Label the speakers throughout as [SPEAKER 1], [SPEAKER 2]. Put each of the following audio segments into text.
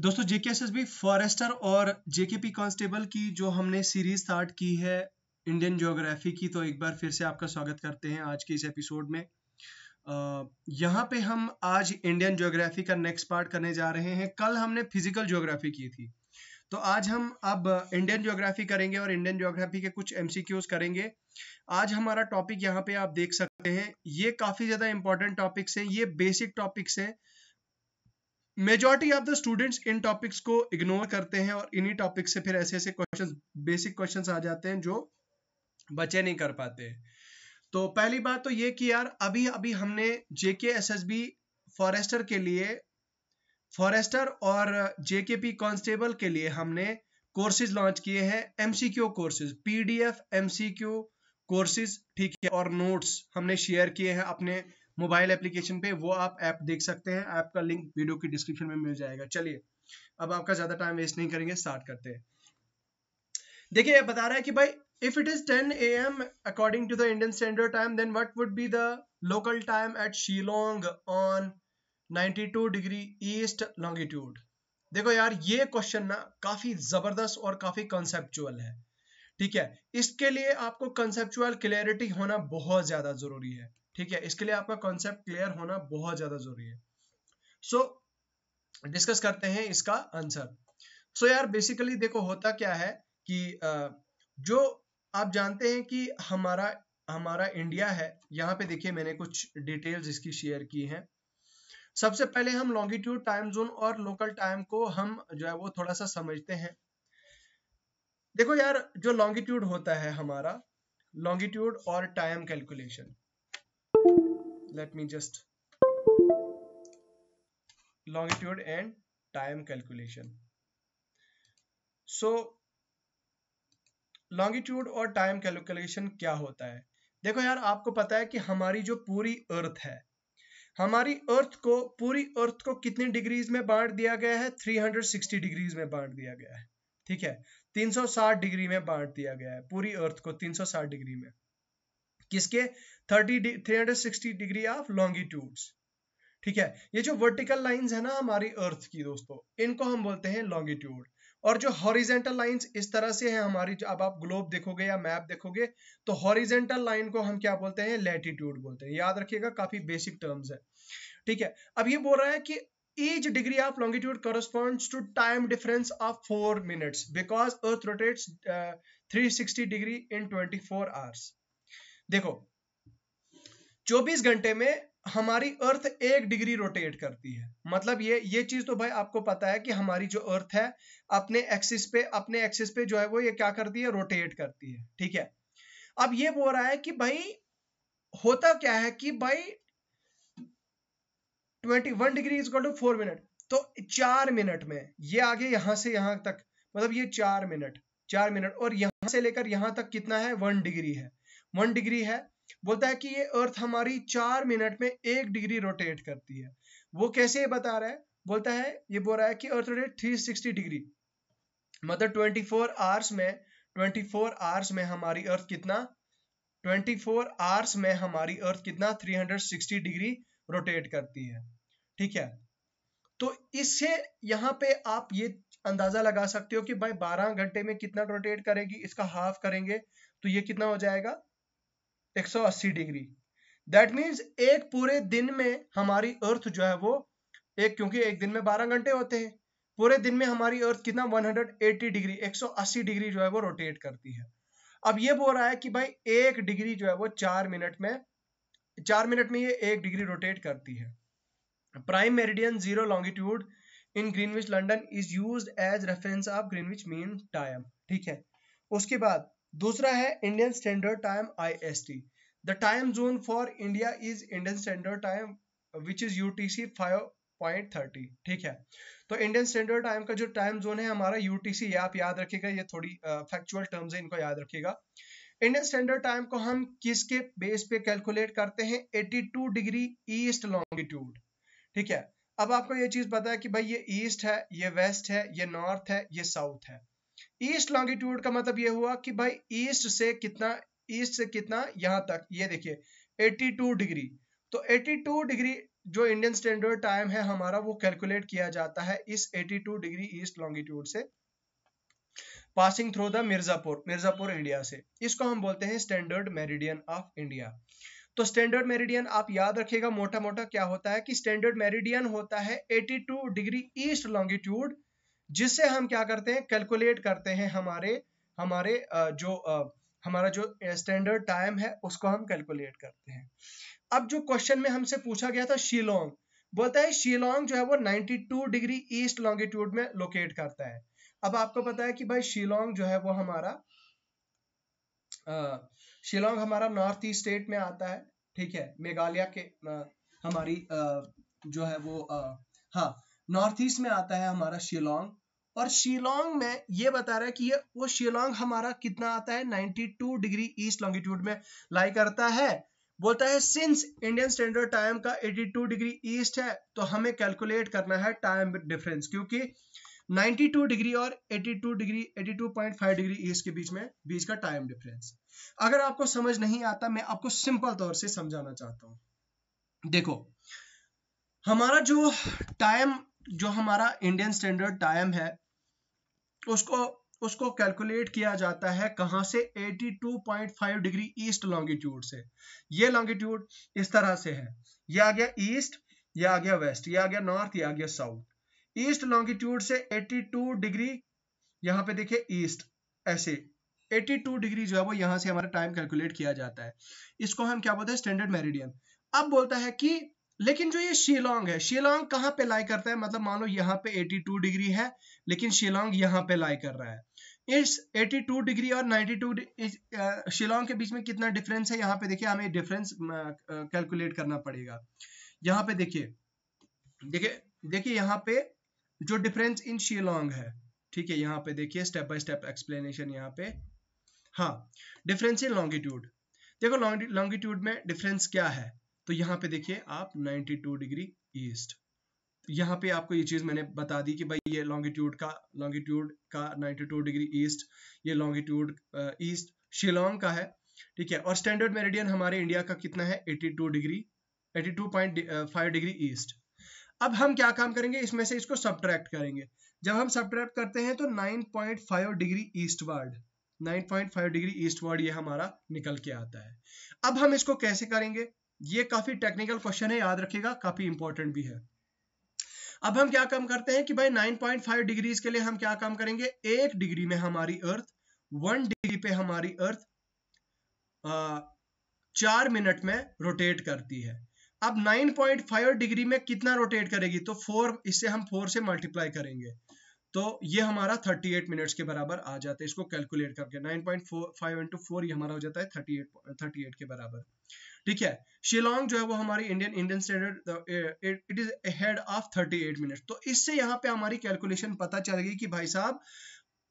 [SPEAKER 1] दोस्तों JK S forester और JKP constable की जो हमने सीरीज स्टार्ट की है इंडियन ज्योग्राफी की तो एक बार फिर से आपका स्वागत करते हैं आज के इस एपिसोड में यहाँ पे हम आज इंडियन ज्योग्राफी का नेक्स्ट पार्ट करने जा रहे हैं कल हमने फिजिकल ज्योग्राफी की थी तो आज हम अब इंडियन ज्योग्राफी करेंगे और इंडियन ज्योग्राफी के कुछ एमसीक्यूज करेंगे आज हमारा टॉपिक यहाँ पे आप देख सकते हैं ये काफी ज्यादा इंपॉर्टेंट टॉपिक्स हैं ये बेसिक टॉपिक्स हैं मेजोरिटी ऑफ द स्टूडेंट्स इन टॉपिक्स को इग्नोर करते हैं और इन्हीं टॉपिक से फिर ऐसे ऐसे क्वेश्चन बेसिक क्वेश्चन आ जाते हैं जो बच्चे नहीं कर पाते तो पहली बात तो ये कि यार अभी अभी हमने JK S S B forester के लिए फॉरेस्टर और जेके पी कॉन्स्टेबल के लिए हमने कोर्सेज लॉन्च किए हैं MCQ courses P D PDF MCQ courses ठीक है और नोट्स हमने शेयर किए हैं अपने मोबाइल एप्लीकेशन पे वो आप ऐप देख सकते हैं ऐप का लिंक वीडियो की डिस्क्रिप्शन में मिल जाएगा चलिए अब आपका ज्यादा टाइम वेस्ट नहीं करेंगे स्टार्ट करते हैं देखिए बता रहा है कि भाई if it is 10 M according to the Indian standard time then what would be the local time at Shillong on 92 degree east longitude देखो यार ये क्वेश्चन ना काफी जबरदस्त और काफी कंसेप्चुअल है ठीक है इसके लिए आपको कंसेप्चुअल क्लियरिटी होना बहुत ज्यादा जरूरी है ठीक है इसके लिए आपका कॉन्सेप्ट क्लियर होना बहुत ज्यादा जरूरी है सो so, डिस्कस करते हैं इसका आंसर सो so, यार बेसिकली देखो होता क्या है कि जो आप जानते हैं कि हमारा हमारा इंडिया है यहाँ पे देखिए मैंने कुछ डिटेल्स इसकी शेयर की हैं सबसे पहले हम लॉन्गिट्यूड टाइम जोन और लोकल टाइम को हम जो है वो थोड़ा सा समझते हैं देखो यार जो लॉन्गिट्यूड होता है हमारा लॉन्गिट्यूड और time calculation let me just longitude and time calculation so longitude और time calculation क्या होता है देखो यार आपको पता है कि हमारी जो पूरी अर्थ है हमारी अर्थ को पूरी अर्थ को कितनी डिग्रीज में बांट दिया गया है 360 डिग्रीज में बांट दिया गया है ठीक है 360 डिग्री में बांट दिया गया है पूरी अर्थ को 360 डिग्री में किसके thirty three hundred sixty degree of longitudes ठीक है ये जो वर्टिकल लाइंस है ना हमारी अर्थ की दोस्तों इनको हम बोलते हैं लॉन्गिट्यूड और जो हॉरिजेंटल लाइंस इस तरह से है हमारी अब आप ग्लोब देखोगे या मैप देखोगे तो हॉरिजेंटल लाइन को हम क्या बोलते हैं लैटिट्यूड बोलते हैं याद रखिएगा काफी बेसिक टर्म्स है ठीक है अब ये बोल रहा है कि each degree of longitude corresponds to time difference of four minutes because earth rotates three degree in twenty hours देखो 24 घंटे में हमारी अर्थ एक डिग्री रोटेट करती है मतलब ये ये चीज तो भाई आपको पता है कि हमारी जो अर्थ है अपने एक्सिस पे अपने एक्सिस पे जो है वो ये क्या करती है रोटेट करती है ठीक है अब ये बोल रहा है कि भाई होता क्या है कि भाई 21 degree is to four minute तो चार मिनट में ये आगे यहां से यहां तक मतलब ये चार मिनट चार मिनट और यहां से लेकर यहां तक कितना है वन डिग्री है वन डिग्री है बोलता है कि ये अर्थ हमारी चार मिनट में एक डिग्री रोटेट करती है वो कैसे बता रहा है बोलता है ये बोल रहा है कि earth rotate three sixty degree मतलब ट्वेंटी फोर आवर्स में ट्वेंटी फोर आवर्स में हमारी अर्थ कितना ट्वेंटी फोर आवर्स में हमारी अर्थ कितना three hundred sixty degree rotate करती है ठीक है तो इससे यहाँ पे आप ये अंदाजा लगा सकते हो कि भाई 12 घंटे में कितना रोटेट करेगी इसका हाफ करेंगे तो ये कितना हो जाएगा 180 डिग्री दैट मीन्स एक पूरे दिन में हमारी अर्थ जो है वो एक क्योंकि एक दिन में 12 घंटे होते हैं पूरे दिन में हमारी अर्थ कितना 180 डिग्री 180 डिग्री जो है वो रोटेट करती है अब ये बोल रहा है कि भाई एक डिग्री जो है वो चार मिनट में चार मिनट में ये एक डिग्री रोटेट करती है prime meridian zero longitude in Greenwich London is use as reference of Greenwich mean time ठीक है उसके बाद दूसरा है Indian standard time I S T the time zone for India is Indian standard time which is U T C five point thirty ठीक है तो Indian standard time का जो टाइम जोन है हमारा यू टी सी आप याद रखिएगा ये थोड़ी फैक्चुअल uh, टर्म्स है इनको याद रखिएगा इंडियन स्टैंडर्ड टाइम को हम किसके बेस पे कैलकुलेट करते हैं 82 डिग्री ईस्ट लॉन्गिट्यूड ठीक है अब आपको ये चीज पता है कि भाई ये ईस्ट है ये वेस्ट है ये नॉर्थ है ये साउथ है ईस्ट लॉन्गिट्यूड का मतलब ये हुआ कि भाई ईस्ट से कितना ईस्ट से कितना यहाँ तक ये देखिए 82 डिग्री तो 82 डिग्री जो इंडियन स्टैंडर्ड टाइम है हमारा वो कैलकुलेट किया जाता है इस 82 डिग्री ईस्ट लॉन्गिट्यूड से passing through the Mirzapur Mirzapur India से इसको हम बोलते हैं स्टैंडर्ड मेरिडियन ऑफ इंडिया तो स्टैंडर्ड मेरिडियन आप याद रखिएगा मोटा मोटा क्या होता है कि स्टैंडर्ड मेरिडियन होता है 82 डिग्री ईस्ट लॉन्गिट्यूड जिससे हम क्या करते हैं कैलकुलेट करते हैं हमारे हमारे जो हमारा जो स्टैंडर्ड टाइम है उसको हम कैलकुलेट करते हैं अब जो क्वेश्चन में हमसे पूछा गया था शिलोंग बोलता है शिलोंग जो है वो 92 डिग्री ईस्ट लॉन्गिट्यूड में लोकेट करता है अब आपको पता है कि भाई शिलोंग जो है वो हमारा शिलोंग हमारा नॉर्थ ईस्ट स्टेट में आता है ठीक है मेघालय के आ, हमारी आ, जो है वो आ, हाँ नॉर्थ ईस्ट में आता है हमारा शिलोंग और शिलोंग में ये बता रहा है कि ये वो शिलोंग हमारा कितना आता है 92 डिग्री ईस्ट लॉन्गिट्यूड में लाई करता है बोलता है सिंस इंडियन स्टैंडर्ड टाइम का 82 डिग्री ईस्ट है तो हमें कैलकुलेट करना है टाइम डिफरेंस क्योंकि 92 डिग्री और 82 डिग्री 82.5 डिग्री ईस्ट के बीच में बीच का टाइम डिफरेंस अगर आपको समझ नहीं आता मैं आपको सिंपल तौर से समझाना चाहता हूं देखो हमारा जो टाइम जो हमारा इंडियन स्टैंडर्ड टाइम है उसको उसको कैलकुलेट किया जाता है कहां से 82.5 डिग्री ईस्ट लॉन्गिट्यूड से ये लॉन्गिट्यूड इस तरह से है ये आ गया ईस्ट ये आ गया वेस्ट ये आ गया नॉर्थ ये आ गया साउथ ईस्ट लॉन्गिट्यूड से 82 डिग्री यहां पे देखिए ईस्ट ऐसे 82 डिग्री जो है वो यहां से हमारा टाइम कैलकुलेट किया जाता है इसको हम क्या बोलते हैं स्टैंडर्ड मेरिडियन अब बोलता है कि लेकिन जो ये शिलोंग है शिलोंग कहाँ पे लाई करता है मतलब मान लो यहाँ पे 82 डिग्री है लेकिन शिलोंग यहाँ पे लाई कर रहा है इस 82 डिग्री और 92 शिलोंग के बीच में कितना डिफरेंस है यहाँ पे देखिए हमें डिफरेंस कैलकुलेट करना पड़ेगा यहाँ पे देखिए देखिए देखिए यहाँ पे जो डिफरेंस इन शिलोंग है ठीक है यहाँ पे देखिए स्टेप बाय स्टेप एक्सप्लेनेशन यहाँ पे हाँ डिफरेंस इन लॉन्गिट्यूड देखो लॉन्गिट्यूड में डिफरेंस क्या है तो यहाँ पे देखिए आप 92 डिग्री ईस्ट यहाँ पे आपको ये चीज़ मैंने बता दी कि भाई ये लॉन्गिट्यूड का लॉन्गिट्यूड का 92 डिग्री ईस्ट ये लॉन्गिट्यूड ईस्ट शिलोंग का है ठीक है और स्टैंडर्ड मेरिडियन हमारे इंडिया का कितना है 82 डिग्री 82.5 डिग्री ईस्ट अब हम क्या काम करेंगे इसमें से इसको सब्ट्रैक्ट करेंगे जब हम सब्ट्रैक्ट करते हैं तो five degree eastward 9.5 degree eastward ये हमारा निकल के आता है अब हम इसको कैसे करेंगे ये काफी टेक्निकल क्वेश्चन है याद रखिएगा काफी इंपॉर्टेंट भी है अब हम क्या काम करते हैं कि भाई 9.5 डिग्रीज के लिए हम क्या काम करेंगे एक डिग्री में हमारी अर्थ वन डिग्री पे हमारी अर्थ चार मिनट में रोटेट करती है अब 9.5 डिग्री में कितना रोटेट करेगी तो फोर इससे हम फोर से मल्टीप्लाई करेंगे तो ये हमारा 38 मिनट्स के बराबर आ जाता है इसको कैलकुलेट करके नाइन पॉइंट फोर हमारा हो जाता है 38 38 के बराबर ठीक है शिलोंग जो है वो हमारी Indian Indian standard it is head of 38 minute तो इससे यहाँ पे हमारी कैलकुलेशन पता चल गई कि भाई साहब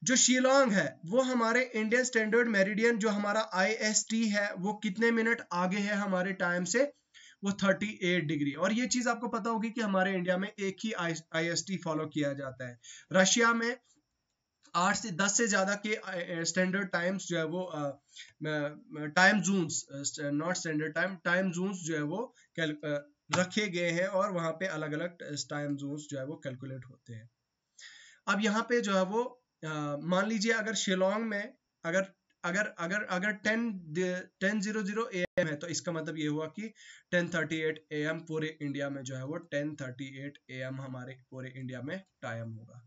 [SPEAKER 1] जो शिलोंग है वो हमारे इंडियन स्टैंडर्ड मेरिडियन जो हमारा आई है वो कितने मिनट आगे है हमारे टाइम से वो 38 डिग्री और ये चीज आपको पता होगी कि हमारे इंडिया में एक ही आई फॉलो किया जाता है रशिया में आठ से दस से ज्यादा के स्टैंडर्ड टाइम्स जो है वो time zones not standard time time zones जो है वो रखे गए हैं और वहां पे अलग अलग टाइम जोन जो है वो कैलकुलेट होते हैं अब यहाँ पे जो है वो मान लीजिए अगर शिलोंग में अगर अगर अगर अगर ten ten zero zero A M है तो इसका मतलब ये हुआ कि ten thirty eight A M पूरे इंडिया में जो है वो ten thirty eight A M हमारे पूरे इंडिया में टाइम होगा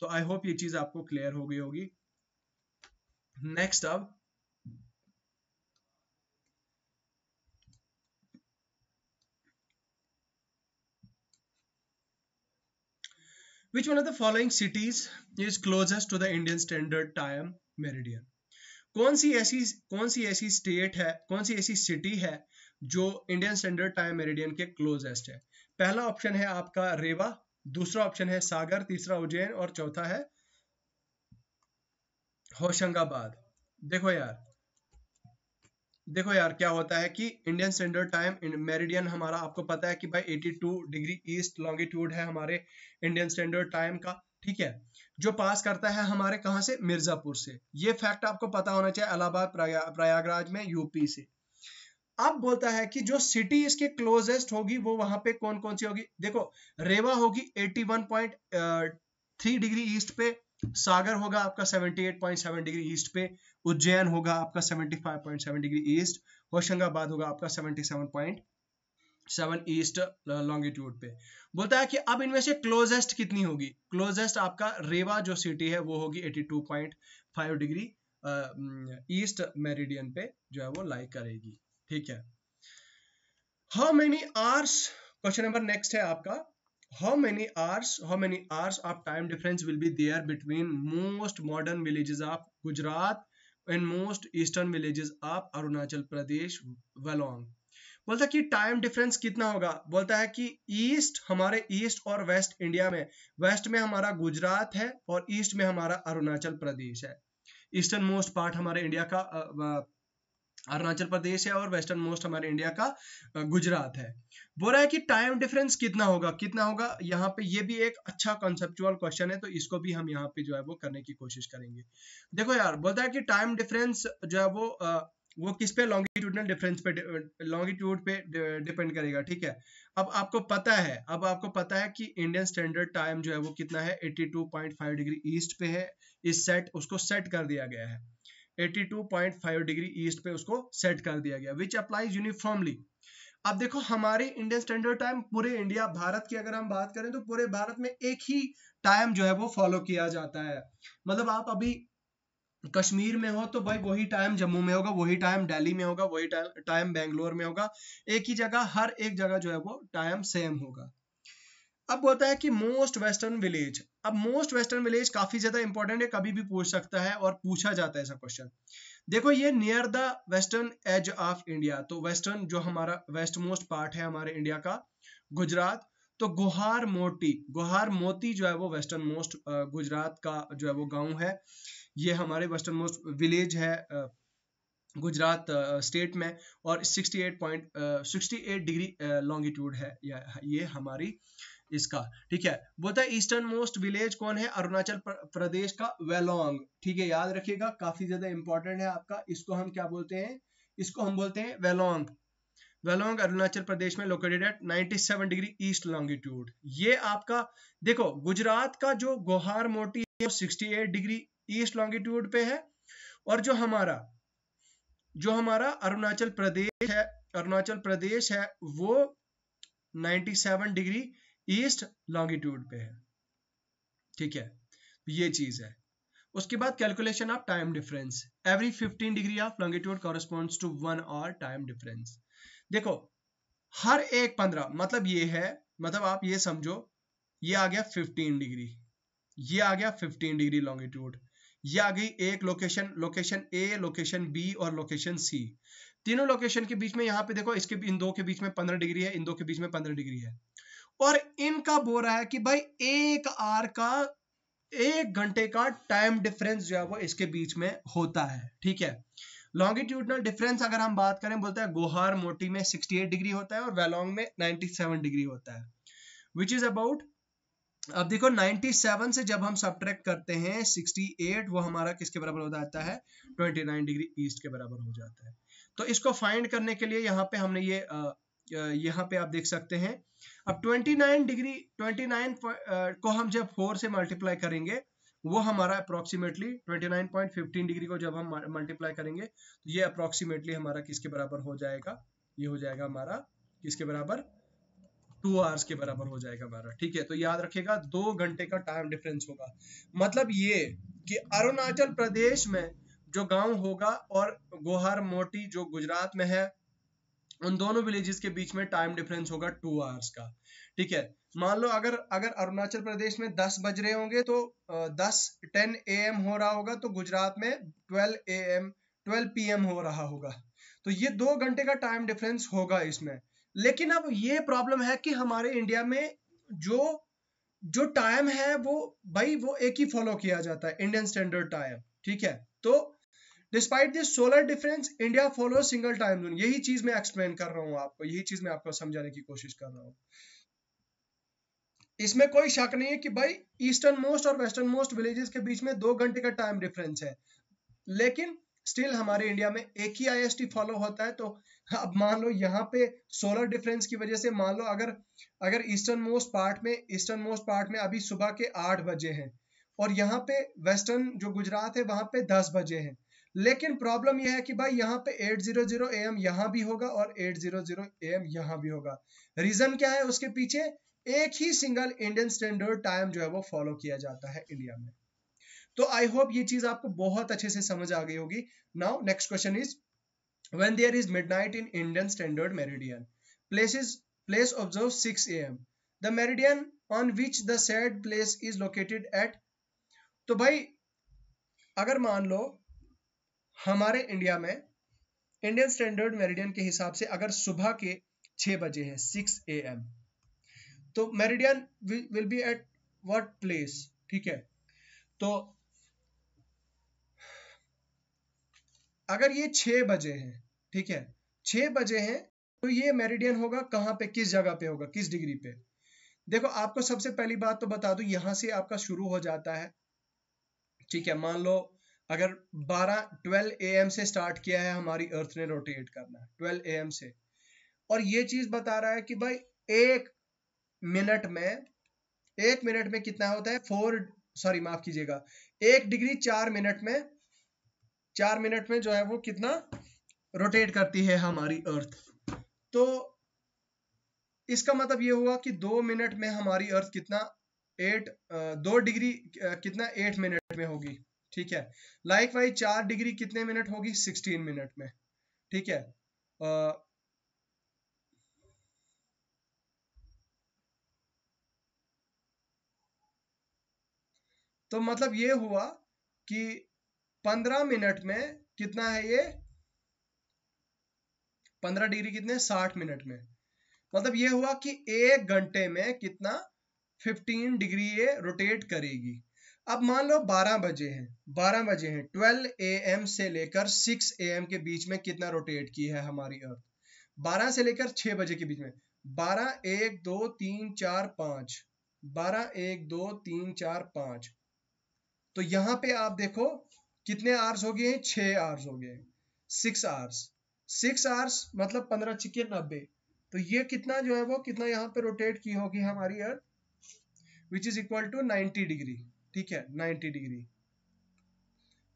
[SPEAKER 1] तो आई होप ये चीज आपको क्लियर हो गई होगी नेक्स्ट अब Which one of the following cities is closest to the Indian Standard Time Meridian? कौन सी ऐसी कौन सी ऐसी स्टेट है कौन सी ऐसी सिटी है जो इंडियन स्टैंडर्ड टाइम मेरिडियन के क्लोजेस्ट है पहला ऑप्शन है आपका रेवा दूसरा ऑप्शन है सागर तीसरा उज्जैन और चौथा है होशंगाबाद देखो यार देखो यार क्या होता है कि इंडियन स्टैंडर्ड टाइम मेरिडियन हमारा आपको पता है कि भाई 82 डिग्री ईस्ट लॉन्गिट्यूड है हमारे इंडियन स्टैंडर्ड टाइम का ठीक है जो पास करता है हमारे कहाँ से मिर्जापुर से ये फैक्ट आपको पता होना चाहिए अलाहाबाद प्रयागराज में यूपी से अब बोलता है कि जो सिटी इसके क्लोजेस्ट होगी वो वहां पे कौन कौन सी होगी देखो रेवा होगी 81.3 डिग्री ईस्ट पे सागर होगा आपका 78.7 डिग्री ईस्ट पे उज्जैन होगा आपका 75.7 डिग्री ईस्ट होशंगाबाद होगा आपका 77.7 ईस्ट लॉन्गिट्यूड पे बोलता है कि अब इनमें से क्लोजेस्ट कितनी होगी क्लोजेस्ट आपका रेवा जो सिटी है वो होगी 82.5 डिग्री ईस्ट मेरिडियन पे जो है वो लाइक करेगी ठीक है how many hours question number next है आपका how many hours how many hours of time difference will be there between most modern villages of Gujarat and most eastern villages of Arunachal Pradesh Walong बोलता कि टाइम डिफरेंस कितना होगा बोलता है कि ईस्ट हमारे ईस्ट और वेस्ट इंडिया में वेस्ट में हमारा गुजरात है और ईस्ट में हमारा अरुणाचल प्रदेश है ईस्टर्न मोस्ट पार्ट हमारे इंडिया का अरुणाचल प्रदेश है और वेस्टर्न मोस्ट हमारे इंडिया का गुजरात है बोला है कि टाइम डिफरेंस कितना होगा कितना होगा यहाँ पे ये भी एक अच्छा कॉन्सेप्चुअल क्वेश्चन है तो इसको भी हम यहाँ पे जो है वो करने की कोशिश करेंगे देखो यार बोलता है कि टाइम डिफरेंस जो है वो आ, वो किस पे लॉन्गिट्यूडनल डिफरेंस पे लॉन्गिट्यूड पे डिपेंड करेगा ठीक है अब आपको पता है अब आपको पता है कि इंडियन स्टैंडर्ड टाइम जो है वो कितना है 82.5 डिग्री ईस्ट पे है इस सेट उसको सेट कर दिया गया है 82.5 डिग्री ईस्ट पे उसको सेट कर दिया गया विच अप्लाइज यूनिफॉर्मली अब देखो हमारे इंडियन स्टैंडर्ड टाइम पूरे इंडिया भारत की अगर हम बात करें तो पूरे भारत में एक ही टाइम जो है वो फॉलो किया जाता है मतलब आप अभी कश्मीर में हो तो भाई वही टाइम जम्मू में होगा वही टाइम दिल्ली में होगा वही टाइम बेंगलोर में होगा एक ही जगह हर एक जगह जो है वो टाइम सेम होगा अब बोलता है कि मोस्ट वेस्टर्न विलेज अब मोस्ट वेस्टर्न विलेज काफी ज्यादा इंपॉर्टेंट है कभी भी पूछ सकता है और पूछा जाता है ऐसा क्वेश्चन देखो ये near the western edge of India तो वेस्टर्न जो हमारा वेस्ट मोस्ट पार्ट है हमारे इंडिया का गुजरात तो गुहार मोटी गुहार मोती जो है वो वेस्टर्न मोस्ट गुजरात का जो है वो गांव है ये हमारे वेस्टर्न मोस्ट विलेज है गुजरात स्टेट में और 68 पॉइंट 68 डिग्री लॉन्गिट्यूड है ये हमारी इसका ठीक है बोलता है ईस्टर्न मोस्ट विलेज कौन है अरुणाचल प्रदेश का वेलोंग ठीक है याद रखिएगा काफी ज्यादा इंपॉर्टेंट है आपका इसको हम क्या बोलते हैं इसको हम बोलते हैं वेलोंग वेलोंग अरुणाचल प्रदेश में located at 97 degree east longitude ये आपका देखो गुजरात का जो गोहार मोटी है एट डिग्री ईस्ट लॉन्गिट्यूड पे है और जो हमारा जो हमारा अरुणाचल प्रदेश है अरुणाचल प्रदेश है वो 97 डिग्री ईस्ट लॉन्गिट्यूड पे है ठीक है तो ये चीज है उसके बाद calculation of time difference every 15 degree of longitude corresponds to one hour time difference देखो हर एक 15 मतलब ये है मतलब आप ये समझो ये आ गया 15 डिग्री ये आ गया 15 डिग्री लॉन्गिट्यूड ये आ गई एक location location A location B और लोकेशन सी तीनों लोकेशन के बीच में यहाँ पे देखो इसके इन दो के बीच में पंद्रह डिग्री है इन दो के बीच में पंद्रह डिग्री है और इनका बोल रहा है कि भाई एक आर का एक घंटे का टाइम डिफरेंस जो है वो इसके बीच में होता है ठीक है लॉन्गिट्यूडनल डिफरेंस अगर हम बात करें बोलते हैं गोहार मोटी में 68 डिग्री होता है और वेलोंग में 97 डिग्री होता है विच इज अबाउट अब देखो 97 से जब हम सब्ट्रैक्ट करते हैं 68 वो हमारा किसके बराबर हो जाता है 29 डिग्री ईस्ट के बराबर हो जाता है तो इसको फाइंड करने के लिए यहाँ पे हमने ये यहाँ पे आप देख सकते हैं अब 29 डिग्री 29 को हम जब 4 से मल्टीप्लाई करेंगे वो हमारा अप्रोक्सीमेटली 29.15 डिग्री को जब हम मल्टीप्लाई करेंगे तो ये अप्रोक्सीमेटली हमारा किसके बराबर हो जाएगा ये हो जाएगा हमारा किसके बराबर टू आवर्स के बराबर हो जाएगा हमारा ठीक है तो याद रखेगा दो घंटे का टाइम डिफरेंस होगा मतलब ये कि अरुणाचल प्रदेश में जो गांव होगा और गोहर मोटी जो गुजरात में है उन दोनों विलेजेस के बीच में टाइम डिफरेंस होगा टू आवर्स का ठीक है मान लो अगर अगर अरुणाचल प्रदेश में 10 बज रहे होंगे तो दस टेन ए एम हो रहा होगा तो गुजरात में 12 A M twelve P M हो रहा होगा तो ये दो घंटे का टाइम डिफरेंस होगा इसमें लेकिन अब ये प्रॉब्लम है कि हमारे इंडिया में जो जो टाइम है वो भाई वो एक ही फॉलो किया जाता है इंडियन स्टैंडर्ड टाइम ठीक है तो despite this solar difference India follow single time zone यही चीज मैं एक्सप्लेन कर रहा हूँ आपको यही चीज मैं आपको समझाने की कोशिश कर रहा हूँ इसमें कोई शक नहीं है कि भाई ईस्टर्न मोस्ट और वेस्टर्न मोस्ट विलेजेस के बीच में दो घंटे का टाइम डिफरेंस है लेकिन स्टिल हमारे इंडिया में एक ही आईएसटी फॉलो होता है तो अब मान लो यहाँ पे सोलर डिफरेंस की वजह से मान लो अगर अगर ईस्टर्न मोस्ट पार्ट में ईस्टर्न मोस्ट पार्ट में अभी सुबह के आठ बजे हैं और यहाँ पे वेस्टर्न जो गुजरात है वहां पे दस बजे हैं लेकिन प्रॉब्लम यह है कि भाई यहाँ पे 800 जीरो जीरो एम यहाँ भी होगा और 800 जीरो जीरो एम यहाँ भी होगा रीजन क्या है उसके पीछे एक ही सिंगल इंडियन स्टैंडर्ड टाइम जो है वो फॉलो किया जाता है इंडिया में तो आई होप ये चीज आपको बहुत अच्छे से समझ आ गई होगी now next question is when there is midnight in Indian Standard Meridian. Places, place observe 6 M the meridian on which the said place is located at तो भाई अगर मान लो हमारे इंडिया में इंडियन स्टैंडर्ड मेरिडियन के हिसाब से अगर सुबह के छह बजे हैं सिक्स ए एम तो meridian will be at what place ठीक है तो अगर ये छह बजे हैं ठीक है छह बजे हैं तो ये मेरिडियन होगा कहां पे किस जगह पे होगा किस डिग्री पे देखो आपको सबसे पहली बात तो बता दू यहां से आपका शुरू हो जाता है ठीक है मान लो अगर 12 12 एम से स्टार्ट किया है हमारी अर्थ ने रोटेट करना 12 एम से और ये चीज बता रहा है कि भाई एक मिनट में एक मिनट में कितना होता है फोर सॉरी माफ कीजिएगा एक डिग्री चार मिनट में चार मिनट में जो है वो कितना रोटेट करती है हमारी अर्थ तो इसका मतलब ये हुआ कि दो मिनट में हमारी अर्थ कितना एट दो डिग्री कितना एट मिनट में होगी ठीक है लाइक वाइज चार डिग्री कितने मिनट होगी सिक्सटीन मिनट में ठीक है आ, तो मतलब ये हुआ कि पंद्रह मिनट में कितना है ये पंद्रह डिग्री कितने साठ मिनट में मतलब ये हुआ कि एक घंटे में कितना फिफ्टीन डिग्री ये रोटेट करेगी अब मान लो 12 बजे हैं 12 बजे हैं 12 ए एम से लेकर 6 ए एम के बीच में कितना रोटेट की है हमारी अर्थ 12 से लेकर 6 बजे के बीच में 12 एक दो तीन चार पांच बारह एक दो तीन चार पांच तो यहाँ पे आप देखो कितने आवर्स हो गए हैं छः आवर्स हो गए सिक्स आवर्स सिक्स आवर्स मतलब पंद्रह चिक्के नब्बे तो ये कितना जो है वो कितना यहाँ पे रोटेट की होगी हमारी earth which is equal to ninety degree ठीक है 90 डिग्री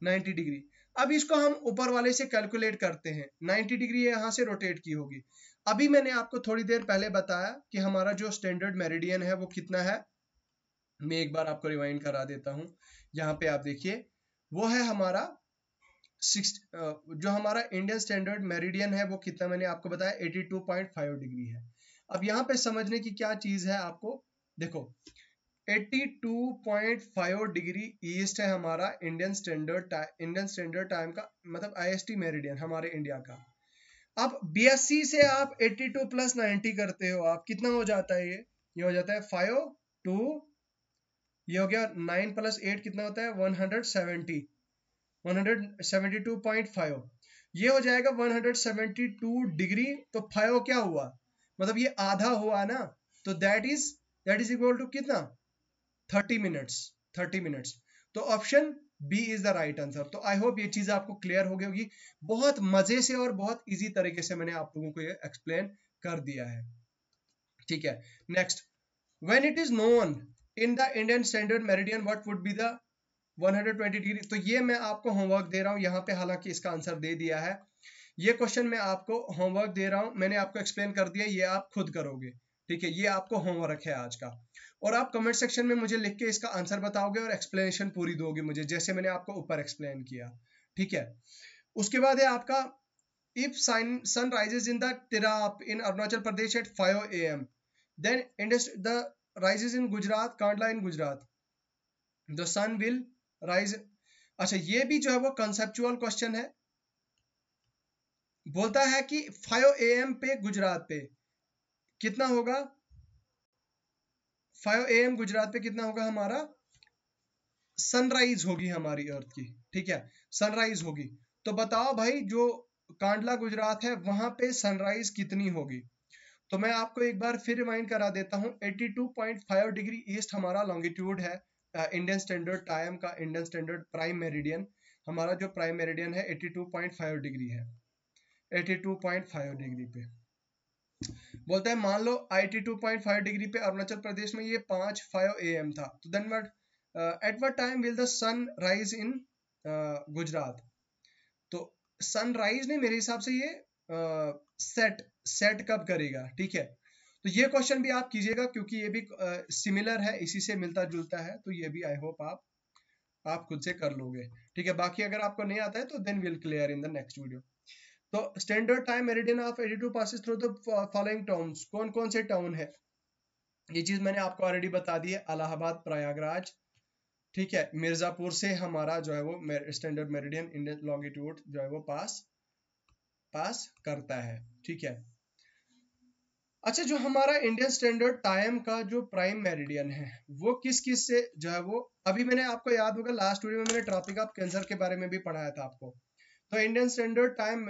[SPEAKER 1] 90 डिग्री अब इसको हम ऊपर वाले से कैलकुलेट करते हैं 90 डिग्री यहां से रोटेट की होगी अभी मैंने आपको थोड़ी देर पहले बताया कि हमारा जो स्टैंडर्ड मेरिडियन है वो कितना है मैं एक बार आपको रिवाइंड करा देता हूं यहां पे आप देखिए वो है हमारा सिक्स जो हमारा इंडियन स्टैंडर्ड मेरिडियन है वो कितना मैंने आपको बताया 82.5 डिग्री है अब यहाँ पे समझने की क्या चीज़ है आपको देखो 82.5 डिग्री ईस्ट है हमारा Indian standard time Indian standard time का मतलब आईएसटी मेरिडियन हमारे इंडिया का अब बीएससी से आप 82 प्लस 90 करते हो आप कितना हो जाता है ये ये हो जाता है फाइव टू ये हो गया नाइन प्लस एट कितना होता है 170 172.5 ये हो जाएगा 172 डिग्री तो फाइव क्या हुआ मतलब ये आधा हुआ ना तो that is that is equal to कितना थर्टी मिनट्स थर्टी मिनट्स तो option B is the right answer तो आई होप ये चीज आपको क्लियर हो गई होगी बहुत मजे से और बहुत इजी तरीके से मैंने आप लोगों को ये एक्सप्लेन कर दिया है ठीक है next when it is known in the Indian standard meridian what would be the 120 degree तो ये मैं आपको होमवर्क दे रहा हूँ यहाँ पे हालांकि इसका आंसर दे दिया है ये क्वेश्चन मैं आपको होमवर्क दे रहा हूँ मैंने आपको एक्सप्लेन कर दिया ये आप खुद करोगे ठीक है ये आपको होमवर्क है आज का और आप कमेंट सेक्शन में मुझे लिख के इसका आंसर बताओगे और एक्सप्लेनेशन पूरी दोगे मुझे जैसे मैंने आपको ऊपर एक्सप्लेन किया ठीक है उसके बाद है आपका if sign sun rises in the Tirap in Arunachal Pradesh at five A M then इंडस्ट the rises in Gujarat Kandla in Gujarat the sun will rise अच्छा ये भी जो है वो कंसेप्चुअल क्वेश्चन है बोलता है कि फाइव ए एम पे गुजरात पे कितना होगा फाइव ए एम गुजरात पे कितना होगा हमारा सनराइज होगी हमारी अर्थ की ठीक है सनराइज होगी तो बताओ भाई जो कांडला गुजरात है वहां पे सनराइज कितनी होगी तो मैं आपको एक बार फिर रिमाइंड करा देता हूँ 82.5 डिग्री ईस्ट हमारा लॉन्गिट्यूड है इंडियन स्टैंडर्ड टाइम का इंडियन स्टैंडर्ड प्राइम मेरिडियन हमारा जो प्राइम मेरिडियन है 82.5 डिग्री है 82.5 डिग्री पे बोलता है मान लो eighty two point five degree पे अरुणाचल प्रदेश में ये पांच फाइव ए एम था तो then what at what time will the sun rise in Gujarat तो सन राइज ने मेरे हिसाब से ये सेट uh, सेट कब करेगा ठीक है तो ये क्वेश्चन भी आप कीजिएगा क्योंकि ये भी सिमिलर uh, है इसी से मिलता जुलता है तो ये भी आई होप आप आप खुद से कर लोगे ठीक है बाकी अगर आपको नहीं आता है तो then will clear in the next video तो standard time meridian of 82 passes through the following towns कौन कौन से टाउन है ये चीज मैंने आपको ऑलरेडी बता दी है अलाहाबाद प्रयागराज ठीक है मिर्जापुर से हमारा जो है वो स्टैंडर्ड मेरिडियन इंडियन लॉन्गिट्यूड जो है वो पास पास करता है ठीक है अच्छा जो हमारा इंडियन स्टैंडर्ड टाइम का जो प्राइम मेरिडियन है वो किस किस से जो है वो अभी मैंने आपको याद होगा लास्ट वीडियो में मैंने ट्रॉपिक ऑफ कैंसर के बारे में भी पढ़ाया था आपको तो Indian standard time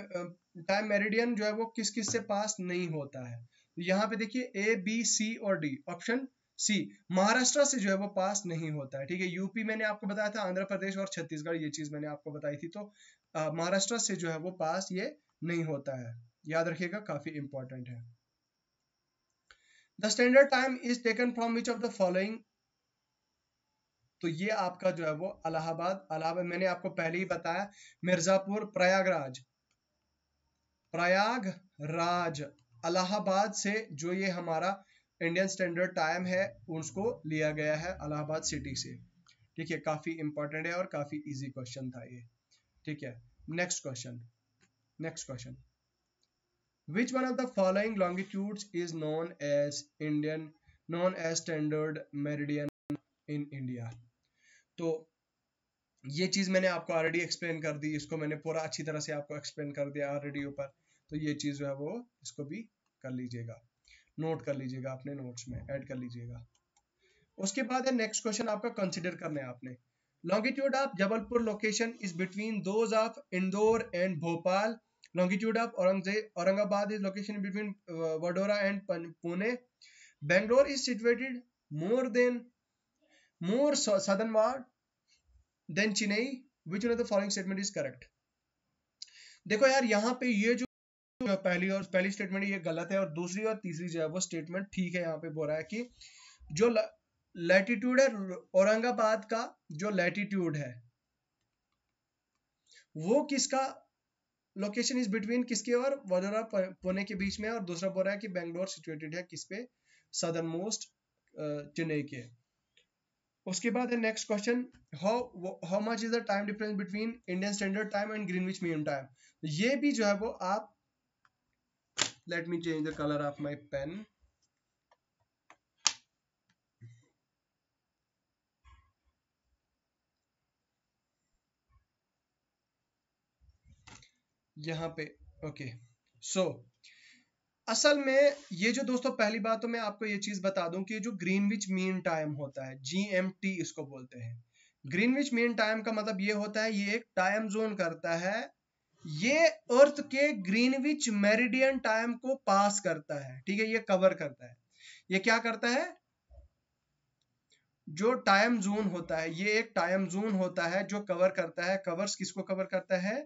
[SPEAKER 1] time meridian जो है वो किस किस से पास नहीं होता है तो यहाँ पे देखिए ए बी सी और डी ऑप्शन सी महाराष्ट्र से जो है वो पास नहीं होता है ठीक है यूपी मैंने आपको बताया था आंध्र प्रदेश और छत्तीसगढ़ ये चीज मैंने आपको बताई थी तो महाराष्ट्र से जो है वो पास ये नहीं होता है याद रखिएगा काफी इंपॉर्टेंट है the standard time is taken from which of the following तो ये आपका जो है वो अलाहाबाद अलाहाबाद मैंने आपको पहले ही बताया मिर्जापुर प्रयागराज प्रयागराज अलाहाबाद से जो ये हमारा इंडियन स्टैंडर्ड टाइम है उसको लिया गया है अलाहाबाद सिटी से ठीक है काफी इंपॉर्टेंट है और काफी इजी क्वेश्चन था ये ठीक है next question next question which one of the following longitude is known as Indian known as standard meridian in India तो ये चीज़ मैंने आपको ऑलरेडी एक्सप्लेन कर दी इसको मैंने पूरा अच्छी तरह से आपको एक्सप्लेन कर दिया ऑलरेडी ऊपर तो ये चीज़ जो है वो इसको भी कर लीजिएगा नोट कर लीजिएगा अपने नोट्स में ऐड कर लीजिएगा उसके बाद है नेक्स्ट क्वेश्चन आपका कंसिडर करना है आपने longitude of Jabalpur location is between those of Indore and Bhopal longitude of Aurangzeb Aurangabad is location between Vadodara and Pune Bangalore is situated more than more southernward than Chennai. Which one of the following statement is correct? देखो यार यहाँ पे ये जो पहली और पहली स्टेटमेंट ये गलत है और दूसरी और तीसरी जो है वो स्टेटमेंट ठीक है यहाँ पे बोल रहा है कि जो लैटिट्यूड है औरंगाबाद का जो लैटिट्यूड है वो किसका लोकेशन इज बिटवीन किसके और वडोरा पुणे के बीच में और दूसरा बोल रहा है कि बेंगलोर सिचुएटेड है किस पे सदर मोस्ट चेन्नई के उसके बाद है next question how how much is the time difference between Indian standard time and Greenwich mean time ये भी जो है वो आप let me change the colour of my pen यहां पे ओके okay. सो so, असल में ये जो दोस्तों पहली बात तो मैं आपको ये चीज बता दूं कि जो ग्रीनविच मीन टाइम होता है जी इसको बोलते हैं ग्रीनविच मीन टाइम का मतलब ये होता है ये एक टाइम जोन करता है ये अर्थ के ग्रीनविच मेरिडियन टाइम को पास करता है ठीक है ये कवर करता है ये क्या करता है जो टाइम जोन होता है ये एक टाइम जोन होता है जो कवर करता है कवर्स किसको कवर करता है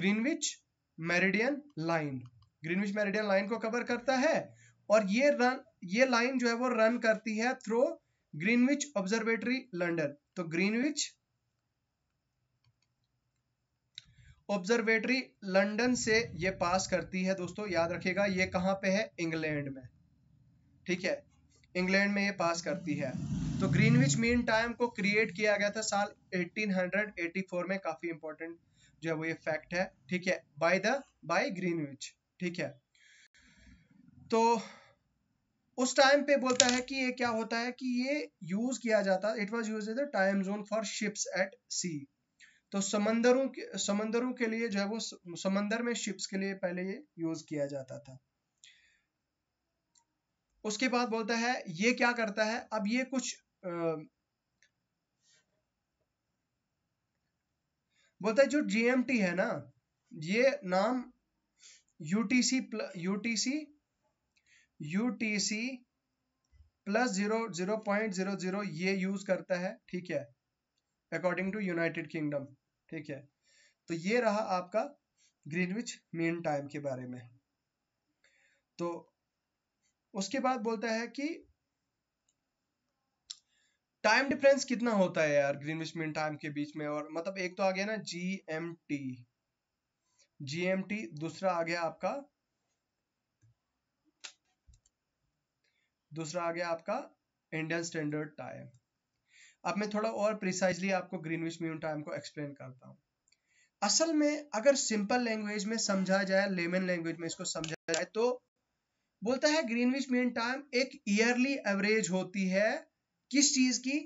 [SPEAKER 1] Greenwich meridian line Greenwich meridian line को कवर करता है और ये रन ये लाइन जो है वो रन करती है थ्रो ग्रीनविच ऑब्जर्वेटरी लंडन तो ग्रीनविच ऑब्जर्वेटरी लंडन से ये पास करती है दोस्तों याद रखिएगा ये कहाँ पे है इंग्लैंड में ठीक है इंग्लैंड में ये पास करती है तो ग्रीनविच मीन टाइम को क्रिएट किया गया था साल 1884 में काफी इंपॉर्टेंट जो है वो ये फैक्ट है ठीक है बाय द बाय ग्रीनविच ठीक है तो उस टाइम पे बोलता है कि ये क्या होता है कि ये यूज किया जाता it was use as time zone for ships at sea तो समंदरों के समंदरों के लिए जो है वो समंदर में शिप्स के लिए पहले ये यूज किया जाता था उसके बाद बोलता है ये क्या करता है अब ये कुछ आ, बोलता है जो जीएमटी है ना ये नाम UTC UTC UTC plus zero zero point zero zero ये यूज करता है ठीक है अकॉर्डिंग टू यूनाइटेड किंगडम ठीक है तो ये रहा आपका ग्रीनविच मीन टाइम के बारे में तो उसके बाद बोलता है कि टाइम डिफरेंस कितना होता है यार ग्रीनविच मीन टाइम के बीच में और मतलब एक तो आ गया ना जी एम टी जीएमटी दूसरा आ गया आपका दूसरा आ गया आपका इंडियन स्टैंडर्ड टाइम अब मैं थोड़ा और प्रिसाइजली आपको ग्रीनविच म्यून टाइम को एक्सप्लेन करता हूं असल में अगर सिंपल लैंग्वेज में समझा जाए लेमन लैंग्वेज में इसको समझा जाए तो बोलता है ग्रीनविच म्यून टाइम एक ईयरली एवरेज होती है किस चीज की